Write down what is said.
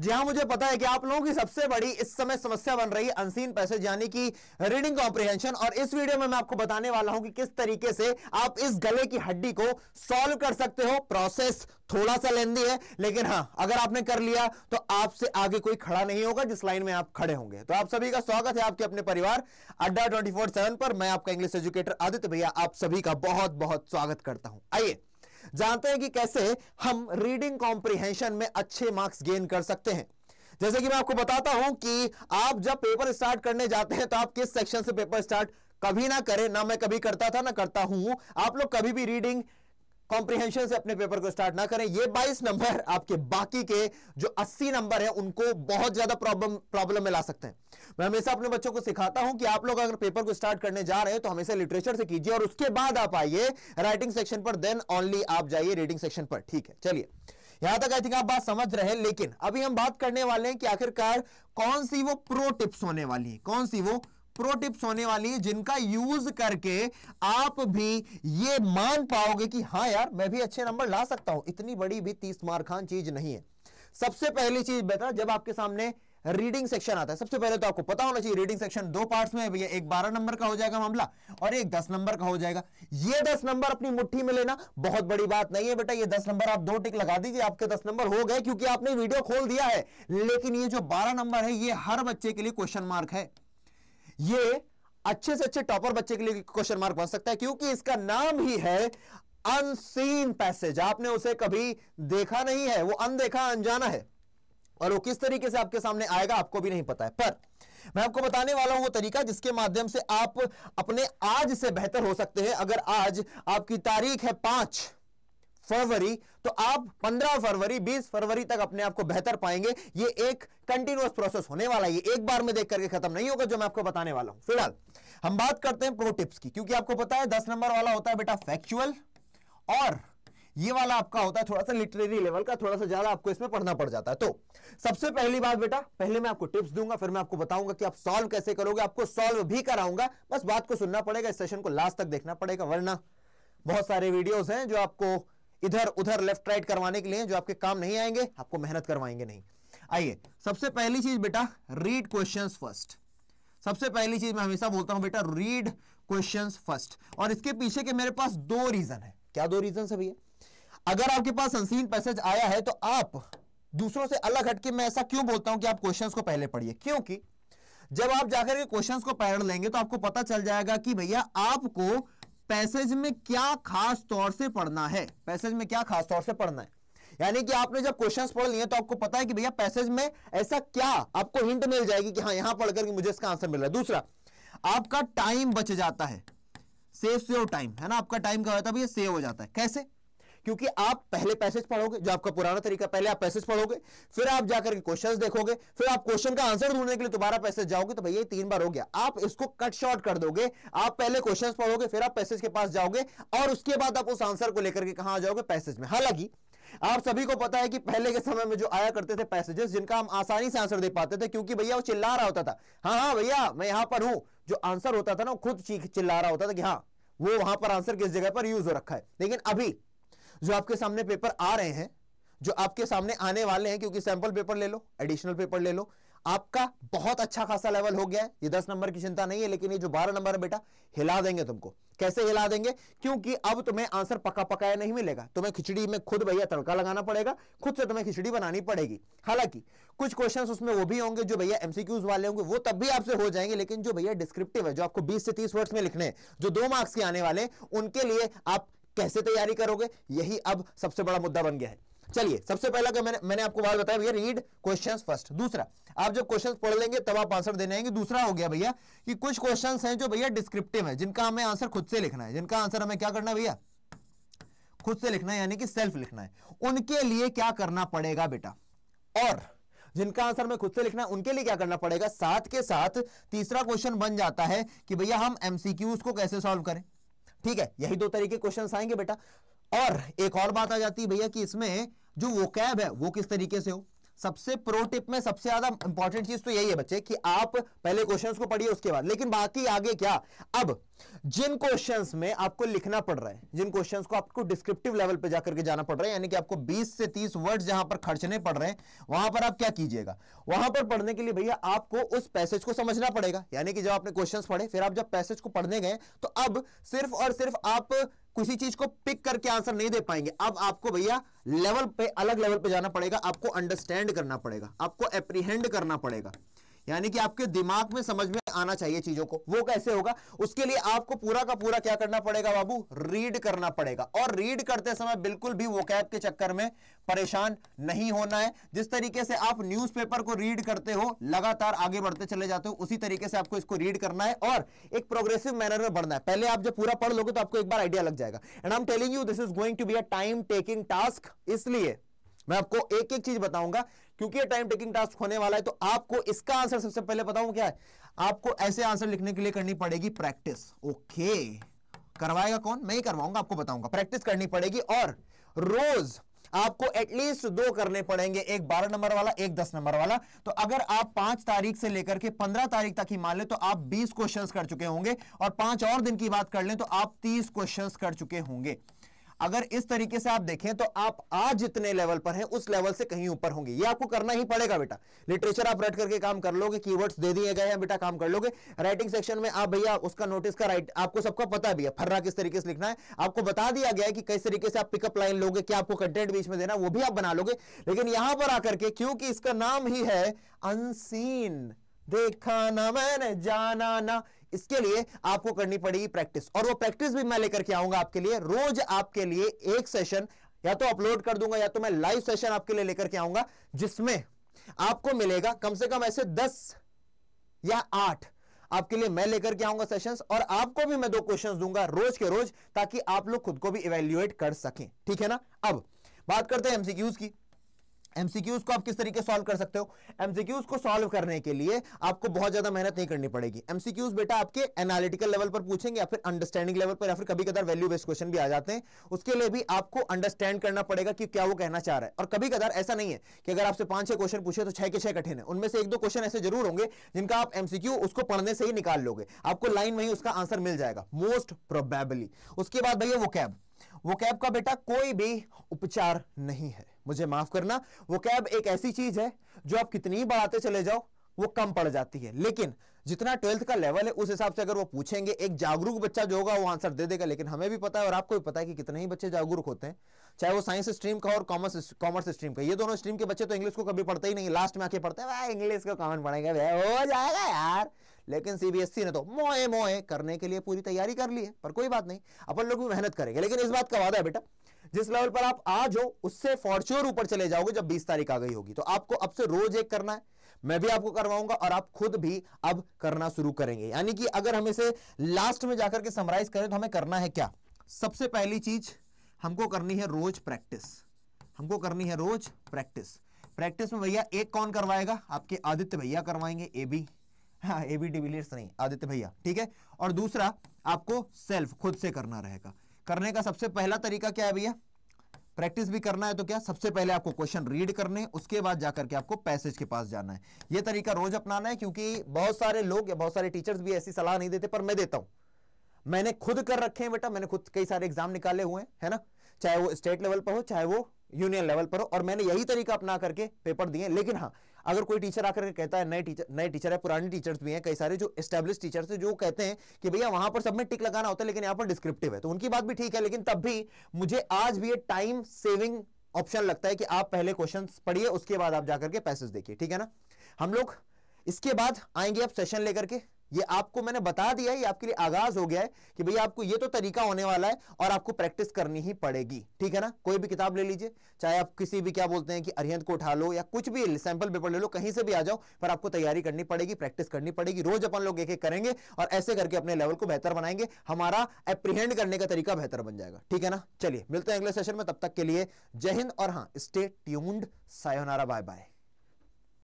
जी हाँ मुझे पता है कि आप लोगों की सबसे बड़ी इस समय समस्या बन रही है अनसीन पैसेज यानी कि रीडिंग कॉम्प्रिहेंशन और इस वीडियो में मैं आपको बताने वाला हूं कि किस तरीके से आप इस गले की हड्डी को सॉल्व कर सकते हो प्रोसेस थोड़ा सा लेंदी है लेकिन हाँ अगर आपने कर लिया तो आपसे आगे कोई खड़ा नहीं होगा जिस लाइन में आप खड़े होंगे तो आप सभी का स्वागत है आपके अपने परिवार अड्डा ट्वेंटी पर मैं आपका इंग्लिश एजुकेटर आदित्य भैया आप सभी का बहुत बहुत स्वागत करता हूं आइए जानते हैं कि कैसे हम रीडिंग कॉम्प्रिहेंशन में अच्छे मार्क्स गेन कर सकते हैं जैसे कि मैं आपको बताता हूं कि आप जब पेपर स्टार्ट करने जाते हैं तो आप किस सेक्शन से पेपर स्टार्ट कभी ना करें ना मैं कभी करता था ना करता हूं आप लोग कभी भी रीडिंग कॉम्प्रिहेंशन से अपने पेपर को स्टार्ट ना करें ये 22 नंबर आपके बाकी के जो 80 नंबर है उनको बहुत ज्यादा प्रॉब्लम प्रॉब्लम में ला सकते हैं मैं हमेशा अपने बच्चों को सिखाता हूं कि आप लोग अगर पेपर को स्टार्ट करने जा रहे हैं तो हमेशा लिटरेचर से कीजिए और उसके बाद आप आइए राइटिंग सेक्शन पर देन ऑनली आप जाइए रीडिंग सेक्शन पर ठीक है चलिए यहां तक आई थिंक आप बात समझ रहे हैं लेकिन अभी हम बात करने वाले हैं कि आखिरकार कौन सी वो प्रो टिप्स होने वाली है कौन सी वो प्रो टिप्स होने वाली है जिनका यूज करके आप भी ये मान पाओगे कि हाँ यार मैं भी अच्छे नंबर ला सकता हूं इतनी बड़ी भी तीस मारखान खान चीज नहीं है सबसे पहली चीज बेटा जब आपके सामने रीडिंग सेक्शन आता है सबसे पहले तो आपको पता होना चाहिए रीडिंग सेक्शन दो पार्ट्स में भैया एक बारह नंबर का हो जाएगा मामला और एक दस नंबर का हो जाएगा ये दस नंबर अपनी मुट्ठी में लेना बहुत बड़ी बात नहीं है बेटा ये दस नंबर आप दो टिक लगा दीजिए आपके दस नंबर हो गए क्योंकि आपने वीडियो खोल दिया है लेकिन ये जो बारह नंबर है ये हर बच्चे के लिए क्वेश्चन मार्क है ये अच्छे से अच्छे टॉपर बच्चे के लिए क्वेश्चन मार्क बन सकता है क्योंकि इसका नाम ही है अनसीन पैसेज आपने उसे कभी देखा नहीं है वो अनदेखा अनजाना है और वो किस तरीके से आपके सामने आएगा आपको भी नहीं पता है पर मैं आपको बताने वाला हूं वो तरीका जिसके माध्यम से आप अपने आज से बेहतर हो सकते हैं अगर आज आपकी तारीख है पांच फरवरी तो आप 15 फरवरी 20 फरवरी तक अपने आप को बेहतर पाएंगे ये एक कंटिन्यूस प्रोसेस होने वाला है ये एक बार में देख करके खत्म नहीं होगा जो मैं आपको बताने वाला हूं फिलहाल हम बात करते हैं प्रो टिप्स की क्योंकि आपको पता है दस नंबर वाला होता है बेटा फैक्चुअल और ये वाला आपका होता है थोड़ा सा लिटरेरी लेवल का थोड़ा सा ज्यादा आपको इसमें पढ़ना पड़ जाता है तो सबसे पहली बात बेटा पहले मैं आपको टिप्स दूंगा फिर मैं आपको बताऊंगा कि आप सॉल्व कैसे करोगे आपको सॉल्व भी कराऊंगा बस बात को सुनना पड़ेगा इस सेशन को लास्ट तक देखना पड़ेगा वरना बहुत सारे वीडियोस हैं जो आपको इधर उधर लेफ्ट राइट करवाने के लिए जो आपके काम नहीं आएंगे आपको मेहनत करवाएंगे नहीं आइए सबसे पहली चीज बेटा रीड क्वेश्चंस फर्स्ट सबसे पहली चीज मैं हमेशा बोलता हूं बेटा रीड क्वेश्चंस फर्स्ट और इसके पीछे के मेरे पास दो रीजन है क्या दो रीजन है भैया अगर आपके पास अनसीन पैसेज आया है तो आप दूसरों से अलग हटके मैं ऐसा क्यों बोलता हूं कि आप क्वेश्चन को पहले पढ़िए क्योंकि जब आप जाकर के क्वेश्चंस को पैर लेंगे तो आपको पता चल जाएगा कि भैया आपको पैसेज में क्या खास तौर से पढ़ना है पैसेज में क्या खास तौर से पढ़ना है यानी कि आपने जब क्वेश्चंस पढ़ लिए तो आपको पता है कि भैया पैसेज में ऐसा क्या आपको हिंट मिल जाएगी कि हाँ यहां पढ़कर मुझे इसका आंसर मिल रहा है दूसरा आपका टाइम बच जाता है सेव सेव टाइम है ना आपका टाइम क्या होता है भैया सेव हो जाता है कैसे क्योंकि आप पहले पैसेज पढ़ोगे जो आपका पुराना तरीका पहले आप पैसेज पढ़ोगे फिर आप जाकर के क्वेश्चन देखोगे फिर आप क्वेश्चन का आंसर ढूंढने के लिए दोबारा पैसेज जाओगे तो भैया तीन बार हो गया आप इसको कट शॉर्ट कर दोगे आप पहले क्वेश्चन पढ़ोगे फिर आप पैसेज के पास जाओगे और उसके बाद आप उस आंसर को लेकर के कहा जाओगे पैसेज में हालांकि आप सभी को पता है कि पहले के समय में जो आया करते थे पैसेजेस जिनका हम आसानी से आंसर दे पाते थे क्योंकि भैया वो चिल्ला रहा होता था हाँ हाँ भैया मैं यहां पर हूं जो आंसर होता था ना खुद चीख चिल्ला रहा होता था कि हाँ वो वहां पर आंसर किस जगह पर यूज हो रखा है लेकिन अभी जो आपके सामने पेपर आ रहे हैं जो आपके सामने आने वाले हैं क्योंकि सैंपल पेपर ले लो एडिशनल पेपर ले लो आपका बहुत अच्छा खासा लेवल हो गया है ये दस नंबर की चिंता नहीं है लेकिन ये जो बारह नंबर है बेटा हिला देंगे तुमको कैसे हिला देंगे क्योंकि अब तुम्हें आंसर पका पकाया नहीं मिलेगा तुम्हें खिचड़ी में खुद भैया तड़का लगाना पड़ेगा खुद से तुम्हें खिचड़ी बनानी पड़ेगी हालांकि कुछ क्वेश्चंस उसमें वो भी होंगे जो भैया एमसीक्यूज वाले होंगे वो तब भी आपसे हो जाएंगे लेकिन जो भैया डिस्क्रिप्टिव है जो आपको बीस से तीस वर्ड्स में लिखने जो दो मार्क्स के आने वाले उनके लिए आप कैसे तैयारी करोगे यही अब सबसे बड़ा मुद्दा बन गया है चलिए सबसे पहला का मैंने मैंने आपको बात बताया भैया रीड क्वेश्चंस फर्स्ट दूसरा आप जब क्वेश्चंस पढ़ लेंगे तब आप आंसर देने आएंगे दूसरा हो गया भैया कि कुछ क्वेश्चंस हैं जो भैया डिस्क्रिप्टिव है जिनका हमें आंसर खुद से लिखना है जिनका आंसर हमें क्या करना है भैया खुद से लिखना है यानी कि सेल्फ लिखना है उनके लिए क्या करना पड़ेगा बेटा और जिनका आंसर हमें खुद से लिखना है उनके लिए क्या करना पड़ेगा साथ के साथ तीसरा क्वेश्चन बन जाता है कि भैया हम एमसीक्यू को कैसे सॉल्व करें ठीक है यही दो तरीके क्वेश्चन आएंगे बेटा और एक और बात आ जाती है भैया कि इसमें जो वो कैब है वो किस तरीके से हो सबसे प्रो टिप में सबसे ज्यादा इंपॉर्टेंट चीज तो यही है बच्चे कि आप पहले क्वेश्चंस को पढ़िए उसके बाद लेकिन बाकी आगे क्या अब जिन क्वेश्चंस में आपको लिखना पड़ रहा है जिन क्वेश्चंस को आपको डिस्क्रिप्टिव लेवल पे जाकर के जाना पड़ रहा है यानी कि आपको 20 से 30 वर्ड जहां पर खर्चने पड़ रहे हैं वहां पर आप क्या कीजिएगा वहां पर पढ़ने के लिए भैया आपको उस पैसेज को समझना पड़ेगा यानी कि जब आपने क्वेश्चन पढ़े फिर आप जब पैसेज को पढ़ने गए तो अब सिर्फ और सिर्फ आप किसी चीज को पिक करके आंसर नहीं दे पाएंगे अब आपको भैया लेवल पे अलग लेवल पे जाना पड़ेगा आपको अंडरस्टैंड करना पड़ेगा आपको एप्रीहेंड करना पड़ेगा यानी कि आपके दिमाग में समझ में आना चाहिए चीजों को वो कैसे होगा उसके लिए आपको पूरा का पूरा क्या करना पड़ेगा बाबू रीड करना पड़ेगा और रीड करते समय बिल्कुल भी कैब के चक्कर में परेशान नहीं होना है जिस तरीके से आप न्यूज़पेपर को रीड करते हो लगातार आगे बढ़ते चले जाते हो उसी तरीके से आपको इसको रीड करना है और एक प्रोग्रेसिव मैनर में बढ़ना है पहले आप जब पूरा पढ़ लोगे तो आपको एक बार आइडिया लग जाएगा and I am telling you this is going to be a time taking task इसलिए मैं आपको एक एक चीज बताऊंगा क्योंकि ये टाइम टेकिंग टास्क होने वाला है तो आपको इसका आंसर सबसे पहले बताऊं क्या है आपको ऐसे आंसर लिखने के लिए करनी पड़ेगी प्रैक्टिस ओके करवाएगा कौन मैं ही करवाऊंगा आपको बताऊंगा प्रैक्टिस करनी पड़ेगी और रोज आपको एटलीस्ट दो करने पड़ेंगे एक बारह नंबर वाला एक दस नंबर वाला तो अगर आप पांच तारीख से लेकर के पंद्रह तारीख तक ही मान ले तो आप बीस क्वेश्चंस कर चुके होंगे और पांच और दिन की बात कर लें तो आप तीस क्वेश्चंस कर चुके होंगे अगर इस तरीके से आप देखें तो आप आज जितने लेवल पर हैं उस लेवल से कहीं ऊपर होंगे ये आपको करना ही पड़ेगा बेटा लिटरेचर आप रट करके काम कर लोगे कीवर्ड्स दे दिए गए हैं बेटा काम कर लोगे राइटिंग सेक्शन में आप भैया उसका नोटिस का राइट आपको सबका पता भी है फर्रा किस तरीके से लिखना है आपको बता दिया गया है कि किस तरीके से आप पिकअप लाइन लोगे क्या आपको कंटेंट बीच में देना वो भी आप बना लोगे लेकिन यहां पर आकर के क्योंकि इसका नाम ही है अनसीन देखा ना मैंने जाना ना इसके लिए आपको करनी पड़ेगी प्रैक्टिस और वो प्रैक्टिस भी मैं लेकर के आऊंगा आपके लिए रोज आपके लिए एक सेशन या तो अपलोड कर दूंगा या तो मैं लाइव सेशन आपके लिए लेकर के आऊंगा जिसमें आपको मिलेगा कम से कम ऐसे दस या आठ आपके लिए मैं लेकर के आऊंगा सेशंस और आपको भी मैं दो क्वेश्चंस दूंगा रोज के रोज ताकि आप लोग खुद को भी इवेल्युएट कर सकें ठीक है ना अब बात करते हैं एमसीक्यूज की एमसीक्यूज को आप किस तरीके सॉल्व कर सकते हो एमसीक्यूज को सॉल्व करने के लिए आपको बहुत ज्यादा मेहनत नहीं करनी पड़ेगी एमसीक्यूज बेटा आपके एनालिटिकल लेवल पर पूछेंगे या फिर अंडरस्टैंडिंग लेवल पर या फिर कभी कदार वैल्यू बेस्ड क्वेश्चन भी आ जाते हैं उसके लिए भी आपको अंडरस्टैंड करना पड़ेगा कि क्या वो कहना चाह रहा है और कभी कदार ऐसा नहीं है कि अगर आपसे पांच छह क्वेश्चन पूछे तो छह के छह कठिन है उनमें से एक दो क्वेश्चन ऐसे जरूर होंगे जिनका आप एमसीक्यू उसको पढ़ने से ही निकाल लोगे आपको लाइन में ही उसका आंसर मिल जाएगा मोस्ट प्रोबेबली उसके बाद भैया वो कैब वो कैब का बेटा कोई भी उपचार नहीं है मुझे माफ करना वो कैब एक ऐसी चीज है जो आप कितनी बढ़ाते चले जाओ वो कम पड़ जाती है लेकिन जितना ट्वेल्थ का लेवल है उस हिसाब से अगर वो पूछेंगे एक जागरूक बच्चा जो होगा वो आंसर दे देगा लेकिन हमें भी पता है और आपको भी पता है कि कितने ही बच्चे जागरूक होते हैं चाहे वो साइंस स्ट्रीम का और कॉमर्स कॉमर्स स्ट्रीम का ये दोनों स्ट्रीम के बच्चे तो इंग्लिश को कभी पढ़ते ही नहीं लास्ट में आके पढ़ते हैं इंग्लिश का कॉमन पढ़ेंगे हो जाएगा यार लेकिन सीबीएसई e ने तो मोए मोए करने के लिए पूरी तैयारी कर ली है पर कोई बात नहीं अपन लोग भी मेहनत करेंगे लेकिन इस बात का वादा है बेटा जिस लेवल पर आप आज हो उससे फॉर्च्योर ऊपर चले जाओगे जब 20 तारीख आ गई होगी तो आपको अब से रोज एक करना है मैं भी आपको करवाऊंगा और आप खुद भी अब करना शुरू करेंगे यानी कि अगर हम इसे लास्ट में जाकर के समराइज करें तो हमें करना है क्या सबसे पहली चीज हमको करनी है रोज प्रैक्टिस हमको करनी है रोज प्रैक्टिस प्रैक्टिस में भैया एक कौन करवाएगा आपके आदित्य भैया करवाएंगे ए बी हाँ ए बी डिविलियर्स नहीं आदित्य भैया ठीक है और दूसरा आपको सेल्फ खुद से करना रहेगा करने का सबसे पहला तरीका क्या है भैया प्रैक्टिस भी करना है तो क्या सबसे पहले आपको क्वेश्चन रीड करने उसके बाद जाकर के आपको पैसेज के पास जाना है यह तरीका रोज अपनाना है क्योंकि बहुत सारे लोग या बहुत सारे टीचर्स भी ऐसी सलाह नहीं देते पर मैं देता हूं मैंने खुद कर रखे हैं बेटा मैंने खुद कई सारे एग्जाम निकाले हुए हैं है ना चाहे वो स्टेट लेवल पर हो चाहे वो यूनियन लेवल पर हो और मैंने यही तरीका अपना करके पेपर दिए लेकिन हाँ अगर कोई टीचर आकर के कहता है नए टीचर नए टीचर है पुराने टीचर्स भी हैं कई सारे जो एस्टेब्लिश टीचर्स हैं जो कहते हैं कि भैया वहां पर सब में टिक लगाना होता है लेकिन यहाँ पर डिस्क्रिप्टिव है तो उनकी बात भी ठीक है लेकिन तब भी मुझे आज भी ये टाइम सेविंग ऑप्शन लगता है कि आप पहले क्वेश्चन पढ़िए उसके बाद आप जाकर के पैसेज देखिए ठीक है ना हम लोग इसके बाद आएंगे आप सेशन लेकर के ये आपको मैंने बता दिया है ये आपके लिए आगाज हो गया है कि भैया आपको ये तो तरीका होने वाला है और आपको प्रैक्टिस करनी ही पड़ेगी ठीक है ना कोई भी किताब ले लीजिए चाहे आप किसी भी क्या बोलते हैं कि अरिहंत को उठा लो या कुछ भी सैंपल पेपर ले लो कहीं से भी आ जाओ पर आपको तैयारी करनी पड़ेगी प्रैक्टिस करनी पड़ेगी रोज अपन लोग एक एक करेंगे और ऐसे करके अपने लेवल को बेहतर बनाएंगे हमारा अप्रीहेंड करने का तरीका बेहतर बन जाएगा ठीक है ना चलिए मिलते हैं अगले सेशन में तब तक के लिए जय हिंद और हाँ स्टे ट्यून्ड सायोनारा बाय बाय